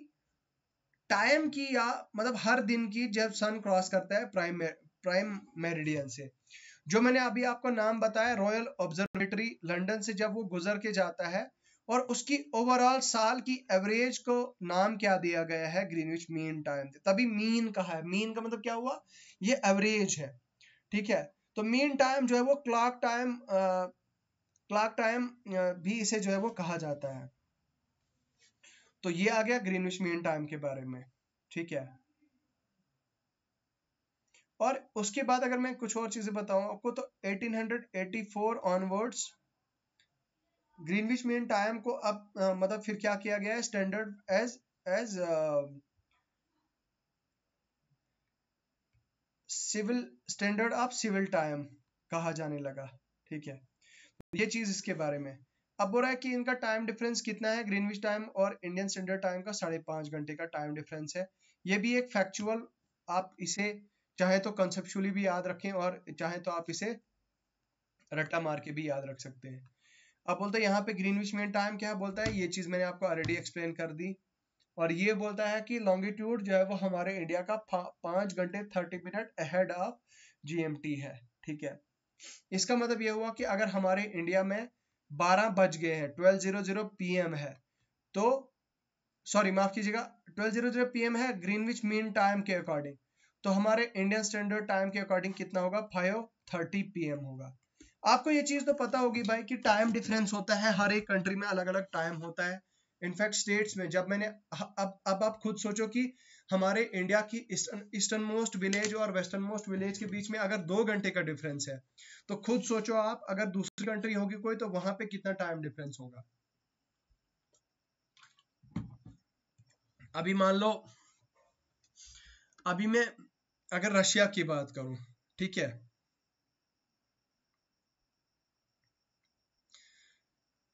[SPEAKER 1] टाइम की या मतलब हर दिन की जब सन क्रॉस करता है प्राइम प्राइम मेरिडियन से जो मैंने अभी आपको नाम बताया रॉयल ऑब्जर्वेटरी लंदन से जब वो गुजर के जाता है और उसकी ओवरऑल साल की एवरेज को नाम क्या दिया गया है ग्रीनविच मीन टाइम तभी मीन कहा है मीन का मतलब क्या हुआ ये एवरेज है ठीक है तो मीन टाइम जो है वो क्लॉक टाइम क्लॉक टाइम भी इसे जो है वो कहा जाता है तो ये आ गया ग्रीनविच मीन टाइम के बारे में ठीक है और उसके बाद अगर मैं कुछ और चीज़ें बताऊं आपको तो 1884 ऑनवर्ड्स ग्रीनविच मेन टाइम को अब आ, मतलब फिर क्या किया गया है standard as as civil standard of civil time कहा जाने लगा ठीक है ये चीज़ इसके बारे में अब बोल रहा है कि इनका टाइम डिफरेंस कितना है ग्रीनविच टाइम और इंडियन स्टैंडर्ड टाइम का साढ़े पाँच घंटे का टाइम डिफरेंस है ये भी एक फैक्चुअल आप इसे चाहे तो कंसेप्चुअली भी याद रखें और चाहे तो आप इसे रट्टा मार के भी याद रख सकते हैं अब बोलते हैं यहाँ पे ग्रीनविच मेन टाइम क्या बोलता है ये चीज़ मैंने आपको ऑलरेडी एक्सप्लेन कर दी और ये बोलता है कि लॉन्गिट्यूड जो है वो हमारे इंडिया का पांच घंटे thirty minute ahead of GMT है ठीक है इसका मतलब यह हुआ कि अगर हमारे इंडिया में बारह बज गए हैं ट्वेल्व जीरो जीरो पी है तो सॉरी माफ कीजिएगा ट्वेल्व जीरो जीरो पी है ग्रीनविच मीन टाइम के अकॉर्डिंग तो हमारे इंडियन स्टैंडर्ड टाइम के अकॉर्डिंग कितना होगा फाइव थर्टी पी होगा आपको ये चीज तो पता होगी भाई कि टाइम डिफरेंस होता है हर एक कंट्री में अलग अलग टाइम होता है इनफैक्ट स्टेट्स में जब मैंने अब अब आप खुद सोचो कि हमारे इंडिया की ईस्टर्न मोस्ट विलेज और वेस्टर्न मोस्ट विलेज के बीच में अगर दो घंटे का डिफरेंस है तो खुद सोचो आप अगर दूसरी कंट्री होगी कोई तो वहां पे कितना टाइम डिफरेंस होगा अभी मान लो अभी मैं अगर रशिया की बात करूं ठीक है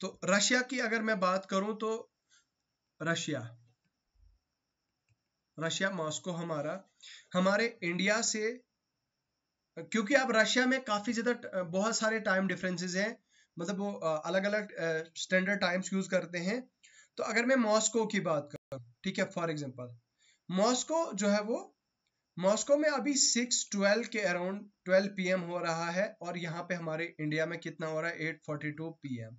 [SPEAKER 1] तो रशिया की अगर मैं बात करूं तो रशिया रशिया मॉस्को हमारा हमारे इंडिया से क्योंकि आप रशिया में काफी ज्यादा बहुत सारे टाइम डिफरेंसेस हैं मतलब वो अलग अलग स्टैंडर्ड टाइम्स यूज करते हैं तो अगर मैं मॉस्को की बात करूं ठीक है फॉर एग्जांपल मॉस्को जो है वो मॉस्को में अभी सिक्स ट्वेल्व के अराउंड ट्वेल्व पी हो रहा है और यहाँ पे हमारे इंडिया में कितना हो रहा है एट फोर्टी टू पीएम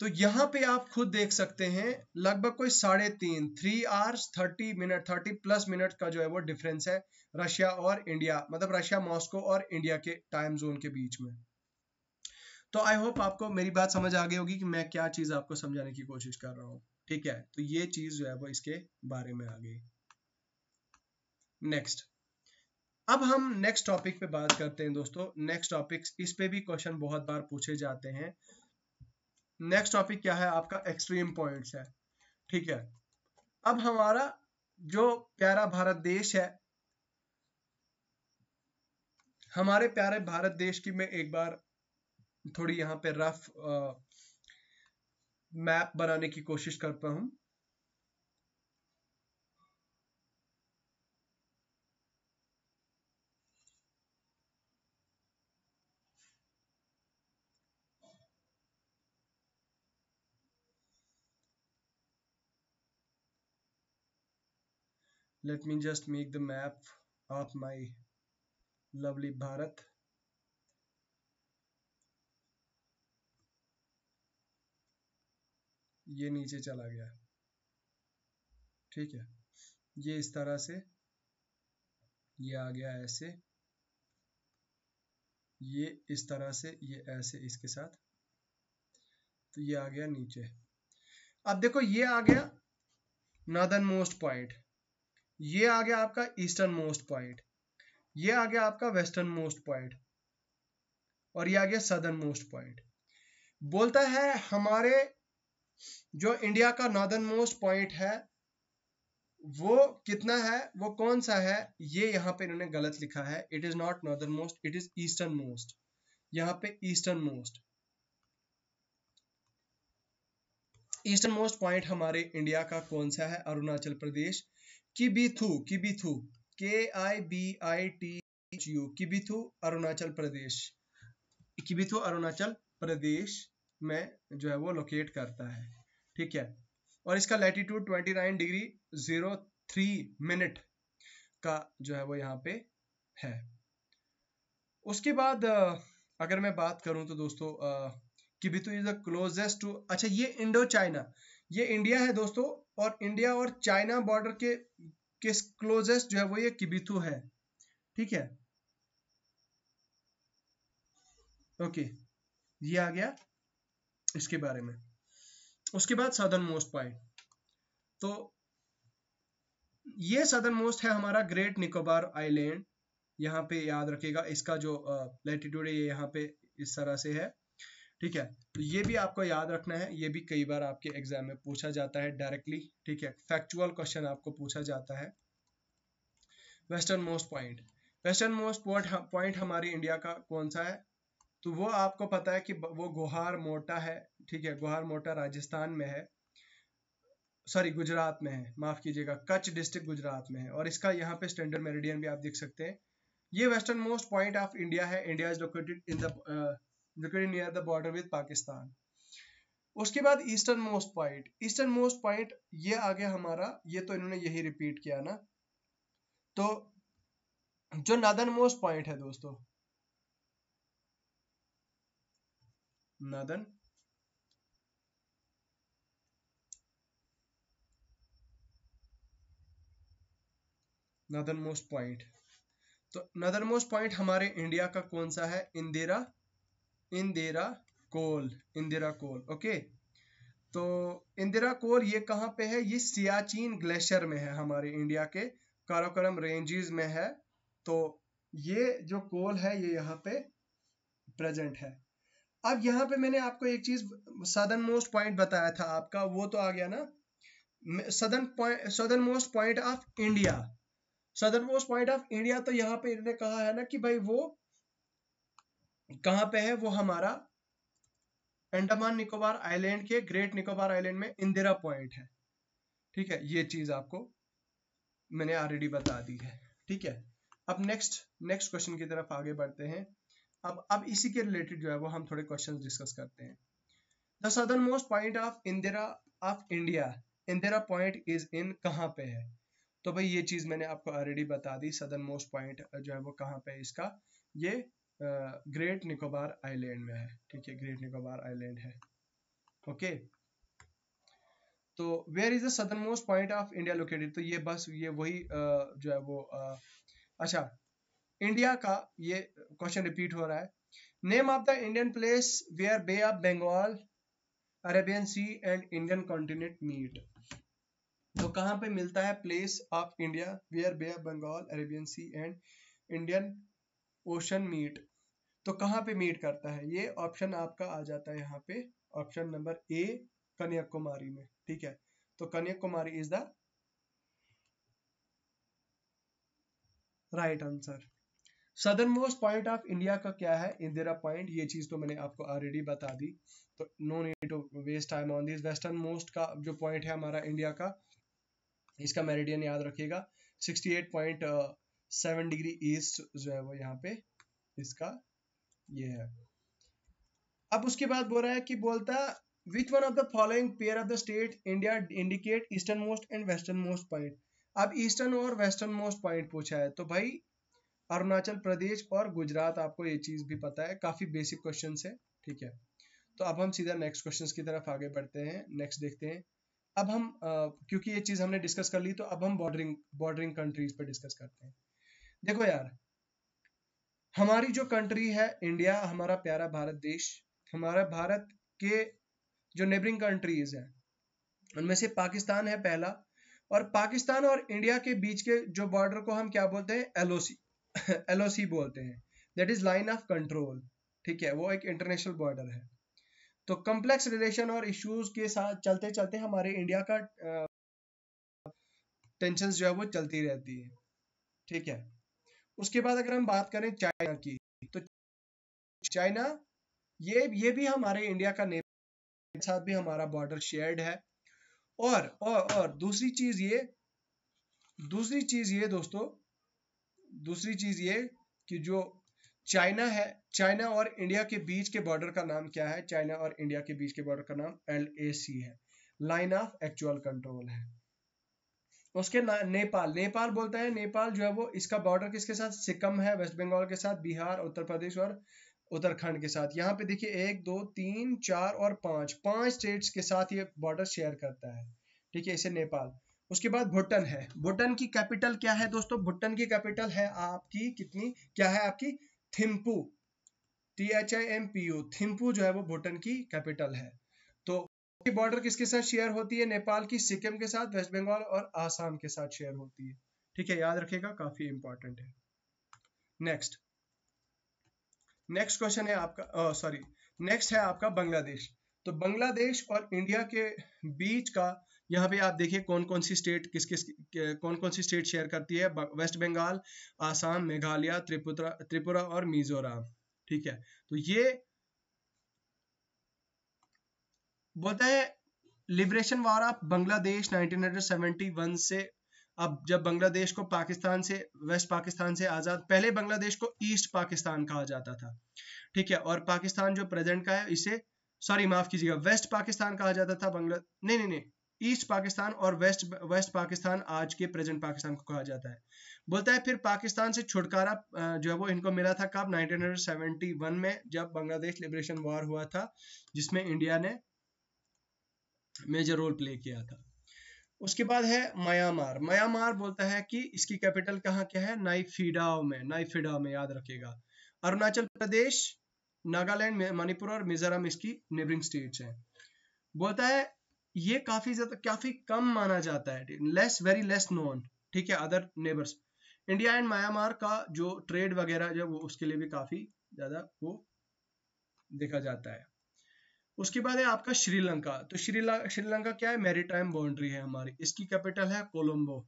[SPEAKER 1] तो यहाँ पे आप खुद देख सकते हैं लगभग कोई साढ़े तीन three hours thirty minute thirty plus minute का जो है वो डिफरेंस है रशिया और इंडिया मतलब रशिया मॉस्को और इंडिया के टाइम जोन के बीच में तो आई होप आपको मेरी बात समझ आ गई होगी कि मैं क्या चीज आपको समझाने की कोशिश कर रहा हूँ ठीक है तो ये चीज जो है वो इसके बारे में आ गई नेक्स्ट अब हम नेक्स्ट टॉपिक पे बात करते हैं दोस्तों नेक्स्ट टॉपिक इस पे भी क्वेश्चन बहुत बार पूछे जाते हैं नेक्स्ट टॉपिक क्या है आपका एक्सट्रीम पॉइंट्स है ठीक है अब हमारा जो प्यारा भारत देश है हमारे प्यारे भारत देश की मैं एक बार थोड़ी यहाँ पे रफ मैप बनाने की कोशिश करता हूं let me just make the map of my lovely Bharat ये नीचे चला गया ठीक है ये इस तरह से ये आ गया ऐसे ये इस तरह से ये ऐसे इसके साथ तो ये आ गया नीचे अब देखो ये आ गया नॉर्दर्न मोस्ट पॉइंट ये आ गया आपका ईस्टर्न मोस्ट पॉइंट ये आ गया आपका वेस्टर्न मोस्ट पॉइंट और ये आ गया सदर्न मोस्ट पॉइंट बोलता है हमारे जो इंडिया का नॉर्दर्न मोस्ट पॉइंट है वो कितना है वो कौन सा है ये यहाँ पे इन्होंने गलत लिखा है it is not northern most it is eastern most यहाँ पे eastern most eastern most point हमारे इंडिया का कौन सा है अरुणाचल प्रदेश किबिथु थू K I B I T U थू अरुणाचल प्रदेश थू अरुणाचल प्रदेश में जो है वो लोकेट करता है ठीक है और इसका latitude 29 degree zero three minute का जो है वो यहाँ पे है उसके बाद अगर मैं बात करूं तो दोस्तों तो इज द क्लोजेस्ट टू अच्छा ये इंडो चाइना ये इंडिया है दोस्तों और इंडिया और चाइना बॉर्डर के किस क्लोजेस्ट जो है वो ये किबितु है ठीक है ओके ये आ गया इसके बारे में उसके बाद सदर्न मोस्ट पॉइंट तो ये सदर्न मोस्ट है हमारा ग्रेट निकोबार आइलैंड यहाँ पे याद रखिएगा इसका जो लेटिट्यूड है ये यहाँ पे इस तरह से है ठीक है तो ये भी आपको याद रखना है ये भी कई बार आपके एग्जाम में पूछा जाता है डायरेक्टली ठीक है फैक्चुअल क्वेश्चन आपको पूछा जाता है western most point western most point point हमारे इंडिया का कौन सा है तो वो आपको पता है कि वो गुहार मोटा है ठीक है गुहार मोटा राजस्थान में है सॉरी गुजरात में है माफ कीजिएगा कच्छ डिस्ट्रिक्ट गुजरात में है और इसका यहाँ पे स्टैंडर्ड मेरिडियन भी आप देख सकते हैं ये western most point of India है India is located in the located near the border with Pakistan उसके बाद eastern most point eastern most point ये आ गया हमारा ये तो इन्होंने यही रिपीट किया ना तो जो नदर मोस्ट पॉइंट है दोस्तों नदन मोस्ट पॉइंट तो नदर मोस्ट पॉइंट हमारे इंडिया का कौन सा है इंदिरा इंदिरा कोल इंदिरा कोल ओके तो इंदिरा कोल ये कहाँ पे है ये सियाचिन ग्लेशियर में है हमारे इंडिया के काराकोरम रेंजेस में है तो ये जो कोल है ये यहाँ पे प्रेजेंट है अब यहाँ पे मैंने आपको एक चीज सदन मोस्ट पॉइंट बताया था आपका वो तो आ गया ना southern point most point of India southern most point of India तो यहाँ पे इन्होंने कहा है ना कि भाई वो कहाँ पे है वो हमारा अंडमान निकोबार आइलैंड के ग्रेट निकोबार आइलैंड में इंदिरा पॉइंट है ठीक है ये चीज आपको मैंने ऑलरेडी बता दी है ठीक है अब नेक्स्ट नेक्स्ट क्वेश्चन की तरफ आगे बढ़ते हैं अब अब इसी के रिलेटेड जो है वो हम थोड़े क्वेश्चन डिस्कस करते हैं the southern most point of Indira of India Indira point is in कहाँ पे है तो भाई ये चीज मैंने आपको ऑलरेडी बता दी सदर मोस्ट पॉइंट जो है वो कहाँ पे है इसका ये ग्रेट निकोबार आइलैंड में है ठीक है ग्रेट निकोबार आइलैंड है ओके तो where is the southern most point of India located तो ये बस ये वही जो है वो अच्छा इंडिया का ये क्वेश्चन रिपीट हो रहा है name of the Indian place are bay of Bengal Arabian sea and Indian continent meet तो कहां पे मिलता है place of India are bay of Bengal Arabian sea and Indian ocean meet तो कहां पे मीट करता है ये ऑप्शन आपका आ जाता है यहाँ पे ऑप्शन नंबर ए कन्याकुमारी में ठीक है तो Kanyakumari is the right answer southern most point of India का क्या है इंदिरा पॉइंट ये चीज तो मैंने आपको ऑलरेडी बता दी तो no need to waste time on this western most का जो पॉइंट है हमारा इंडिया का इसका मेरिडियन याद रखिएगा 68.7 डिग्री ईस्ट जो है वो यहाँ पे इसका ये है अब उसके बाद बोल रहा है कि बोलता which one of the following pair of the state India indicate eastern most and western most point अब ईस्टर्न और वेस्टर्न मोस्ट पॉइंट पूछा है तो भाई अरुणाचल प्रदेश और गुजरात आपको ये चीज़ भी पता है काफ़ी बेसिक क्वेश्चन है ठीक है तो अब हम सीधा नेक्स्ट क्वेश्चन की तरफ आगे बढ़ते हैं नेक्स्ट देखते हैं अब हम क्योंकि ये चीज़ हमने डिस्कस कर ली तो अब हम बॉर्डरिंग बॉर्डरिंग कंट्रीज पर डिस्कस करते हैं देखो यार हमारी जो कंट्री है इंडिया हमारा प्यारा भारत देश हमारा भारत के जो नेबरिंग कंट्रीज है उनमें से पाकिस्तान है पहला और पाकिस्तान और इंडिया के बीच के जो बॉर्डर को हम क्या बोलते हैं एलओसी एल बोलते हैं that is line of control ठीक है वो एक इंटरनेशनल बॉर्डर है तो कम्प्लेक्स रिलेशन और इश्यूज के साथ चलते चलते हमारे इंडिया का टेंशन जो है वो चलती रहती है ठीक है उसके बाद अगर हम बात करें चाइना की तो चाइना ये ये भी हमारे इंडिया का नेबर साथ भी हमारा बॉर्डर शेयर्ड है और और, और दूसरी चीज ये दूसरी चीज ये दोस्तों दूसरी चीज ये कि जो चाइना है चाइना और इंडिया के बीच के बॉर्डर का नाम क्या है चाइना और इंडिया के बीच के बॉर्डर का नाम एल ए सी है लाइन ऑफ एक्चुअल कंट्रोल है उसके नेपाल नेपाल बोलता है नेपाल जो है वो इसका बॉर्डर किसके साथ सिक्किम है वेस्ट बंगाल के साथ बिहार उत्तर प्रदेश और उत्तराखंड के साथ यहाँ पे देखिए एक दो तीन चार और पांच पांच स्टेट्स के साथ ये बॉर्डर शेयर करता है ठीक है इसे नेपाल उसके बाद भूटान है भूटान की कैपिटल क्या है दोस्तों भूटान की कैपिटल है आपकी कितनी क्या है आपकी Thimphu T H I M P U Thimphu जो है वो भूटान की कैपिटल है तो बॉर्डर किसके साथ शेयर होती है नेपाल की सिक्किम के साथ वेस्ट बंगाल और आसाम के साथ शेयर होती है ठीक है याद रखेगा काफी इंपॉर्टेंट है नेक्स्ट नेक्स्ट क्वेश्चन है आपका सॉरी नेक्स्ट है आपका बांग्लादेश तो बांग्लादेश और इंडिया के बीच का यहाँ पे आप देखिए कौन कौन सी स्टेट किस किस कौन कौन सी स्टेट शेयर करती है वेस्ट बंगाल आसाम मेघालय त्रिपुरा त्रिपुरा और मिजोरम ठीक है तो ये बोलता है लिबरेशन वार ऑफ बांग्लादेश 1971 से अब जब बांग्लादेश को पाकिस्तान से वेस्ट पाकिस्तान से आज़ाद पहले बांग्लादेश को ईस्ट पाकिस्तान कहा जाता था ठीक है और पाकिस्तान जो प्रेजेंट का है इसे सॉरी माफ कीजिएगा वेस्ट पाकिस्तान कहा जाता था बांग्ला नहीं नहीं नहीं ईस्ट पाकिस्तान और वेस्ट वेस्ट पाकिस्तान आज के प्रेजेंट पाकिस्तान को कहा जाता है बोलता है फिर पाकिस्तान से छुटकारा जो है वो इनको मिला था कब 1971 में जब बांग्लादेश लिबरेशन वॉर हुआ था जिसमें इंडिया ने मेजर रोल प्ले किया था उसके बाद है म्यांमार म्यांमार बोलता है कि इसकी कैपिटल कहाँ क्या है नाइफिडाओ में नाइफिडाओ में याद रखेगा अरुणाचल प्रदेश नागालैंड मणिपुर और मिजोरम इसकी नेबरिंग स्टेट्स हैं बोलता है ये काफी ज्यादा काफी कम माना जाता है लेस वेरी लेस नोन ठीक है other neighbours India and Myanmar का जो ट्रेड वगैरह जो वो उसके लिए भी काफी ज्यादा वो देखा जाता है उसके बाद है आपका श्रीलंका तो श्रीलंका श्रीलंका क्या है मैरीटाइम बाउंड्री है हमारी इसकी कैपिटल है कोलंबो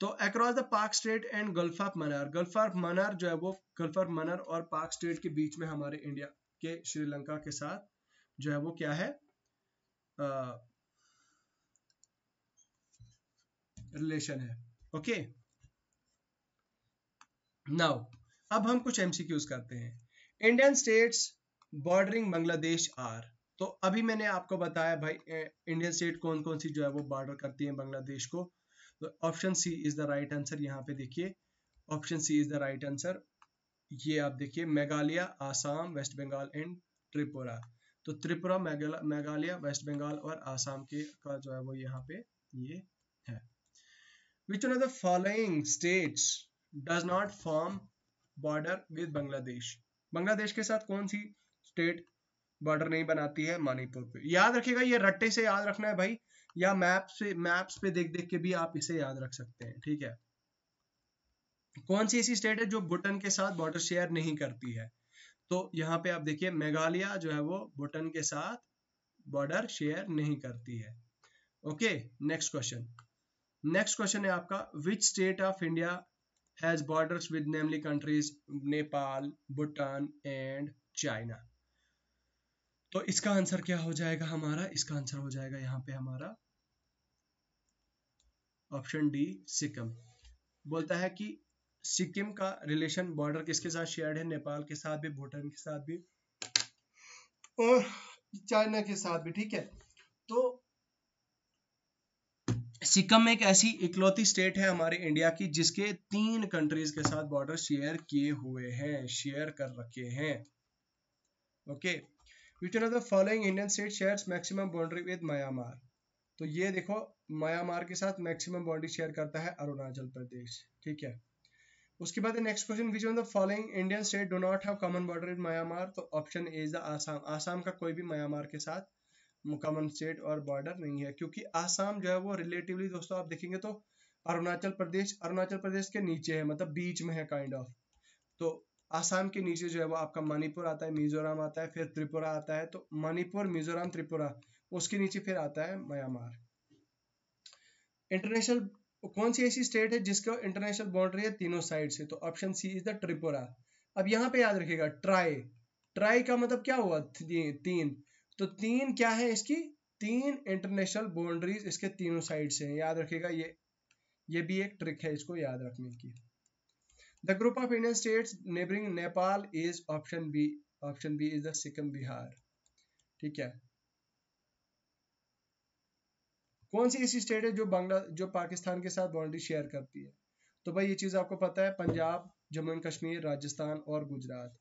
[SPEAKER 1] तो across the Palk state and gulf of Mannar gulf of Mannar जो है वो गल्फ ऑफ मनार और पार्क स्टेट के बीच में हमारे इंडिया के श्रीलंका के साथ जो है वो क्या है रिलेशन है ओके नाउ अब हम कुछ एमसीक्यूज करते हैं Indian states bordering Bangladesh are तो अभी मैंने आपको बताया भाई इंडियन स्टेट कौन कौन सी जो है वो बॉर्डर करती है बांग्लादेश को तो option C is the right answer यहाँ पे देखिए option C is the right answer ये आप देखिए मेघालय आसाम वेस्ट बंगाल एंड त्रिपुरा तो त्रिपुरा मेघालय वेस्ट बंगाल और आसाम के का जो है वो यहाँ पे ये Which one of the following states does not form border with Bangladesh? Bangladesh के साथ कौन सी स्टेट बॉर्डर नहीं बनाती है मणिपुर पे याद रखिएगा ये रट्टे से याद रखना है भाई या मैप से मैप्स पे देख देख के भी आप इसे याद रख सकते हैं ठीक है कौन सी ऐसी स्टेट है जो भूटान के साथ बॉर्डर शेयर नहीं करती है तो यहाँ पे आप देखिए मेघालय जो है वो भूटान के साथ बॉर्डर शेयर नहीं करती है okay next question next question है आपका which state of India has borders with namely countries Nepal Bhutan and China तो इसका आंसर क्या हो जाएगा हमारा इसका आंसर हो जाएगा यहां पे हमारा ऑप्शन डी सिक्किम बोलता है कि सिक्किम का रिलेशन बॉर्डर किसके साथ शेयर्ड है नेपाल के साथ भी भूटान के साथ भी और चाइना के साथ भी ठीक है तो सिक्किम एक ऐसी इकलौती स्टेट है हमारे इंडिया की जिसके तीन कंट्रीज के साथ बॉर्डर शेयर किए हुए हैं शेयर कर रखे हैं okay which of the following Indian state share maximum boundary with Myanmar तो ये देखो म्यांमार के साथ मैक्सिमम बाउंड्री शेयर करता है अरुणाचल प्रदेश ठीक है उसके बाद next question which of the following Indian state do not have common border with Myanmar तो option A is the Assam Assam का कोई भी म्यांमार के साथ कॉमन स्टेट और बॉर्डर नहीं है क्योंकि आसाम जो है वो रिलेटिवली दोस्तों आप देखेंगे तो अरुणाचल प्रदेश अरुणाचल प्रदेश के नीचे है मतलब बीच में है काइंड kind ऑफ of. तो आसाम के नीचे जो है वो आपका मणिपुर आता है मिजोरम आता है फिर त्रिपुरा आता है तो मणिपुर मिजोरम त्रिपुरा उसके नीचे फिर आता है म्यांमार इंटरनेशनल कौन सी ऐसी स्टेट है जिसका इंटरनेशनल बाउंड्री है तीनों साइड से तो option C is the Tripura अब यहाँ पे याद रखेगा ट्राई ट्राई का मतलब क्या हुआ तीन तो तीन क्या है इसकी तीन इंटरनेशनल बाउंड्रीज इसके तीनों साइड से हैं याद रखिएगा ये ये भी एक ट्रिक है इसको याद रखने की the group of Indian states neighbouring Nepal is option B option B is the Sikkim Bihar ठीक है कौन सी ऐसी स्टेट है जो बांग्ला जो पाकिस्तान के साथ बाउंड्री शेयर करती है तो भाई ये चीज आपको पता है पंजाब जम्मू एंड कश्मीर राजस्थान और गुजरात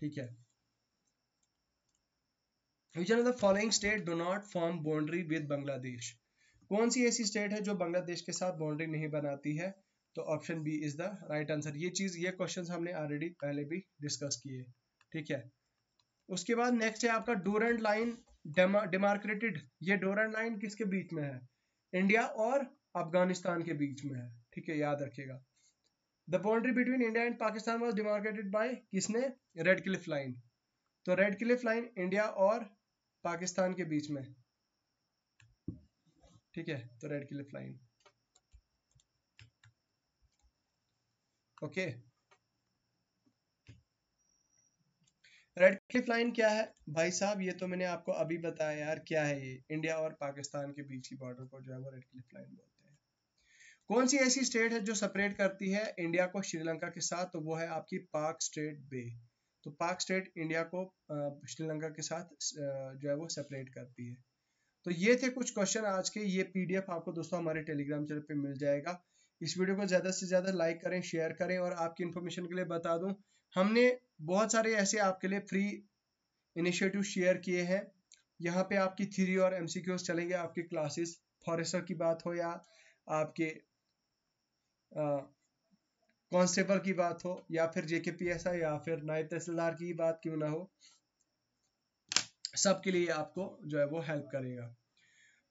[SPEAKER 1] ठीक है which are the following state do not form boundary with Bangladesh कौन सी ऐसी स्टेट है जो बांग्लादेश के साथ बाउंड्री नहीं बनाती है तो option B is the right answer ये चीज ये क्वेश्चन हमने ऑलरेडी पहले भी डिस्कस किए ठीक है उसके बाद नेक्स्ट है आपका डोरेंट लाइन डिमार्केटेड ये डोरेंट लाइन किसके बीच में है इंडिया और अफगानिस्तान के बीच में है ठीक है याद रखिएगा the boundary between India and Pakistan was demarcated by किसने रेड क्लिफ लाइन तो रेड क्लिफ लाइन इंडिया और पाकिस्तान के बीच में ठीक है तो Radcliffe line okay Radcliffe line क्या है भाई साहब ये तो मैंने आपको अभी बताया यार क्या है ये इंडिया और पाकिस्तान के बीच की बॉर्डर को जो है वो रेड क्लिफ लाइन बोलते हैं कौन सी ऐसी स्टेट है जो सेपरेट करती है इंडिया को श्रीलंका के साथ तो वो है आपकी पाक स्टेट बे तो पाक स्टेट इंडिया को श्रीलंका के साथ जो है वो सेपरेट करती है तो ये थे कुछ क्वेश्चन आज के ये पीडीएफ आपको दोस्तों हमारे टेलीग्राम चैनल पे मिल जाएगा इस वीडियो को ज़्यादा से ज़्यादा लाइक करें शेयर करें और आपकी इन्फॉर्मेशन के लिए बता दूं हमने बहुत सारे ऐसे आपके लिए फ्री इनिशिएटिव शेयर किए हैं यहाँ पे आपकी थ्री और एम चलेंगे आपकी क्लासेस फॉरेस्टर की बात हो या आपके कांस्टेबल की बात हो या फिर जेके पी एस आई या फिर नायब तहसीलदार की बात क्यों ना हो सबके लिए आपको जो है वो हेल्प करेगा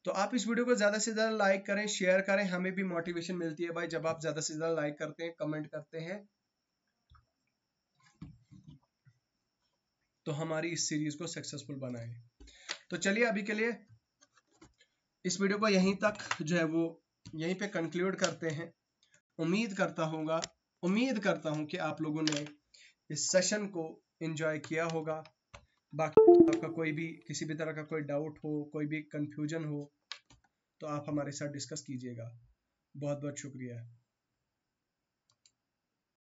[SPEAKER 1] तो आप इस वीडियो को ज़्यादा से ज़्यादा लाइक करें शेयर करें हमें भी मोटिवेशन मिलती है भाई जब आप ज़्यादा से ज़्यादा लाइक करते हैं कमेंट करते हैं तो हमारी इस सीरीज को सक्सेसफुल बनाए तो चलिए अभी के लिए इस वीडियो को यहीं तक जो है वो यहीं पे कंक्लूड करते हैं उम्मीद करता होगा उम्मीद करता हूं कि आप लोगों ने इस सेशन को इंजॉय किया होगा बाकी आपका कोई भी किसी भी तरह का कोई डाउट हो कोई भी कंफ्यूजन हो तो आप हमारे साथ डिस्कस कीजिएगा बहुत बहुत शुक्रिया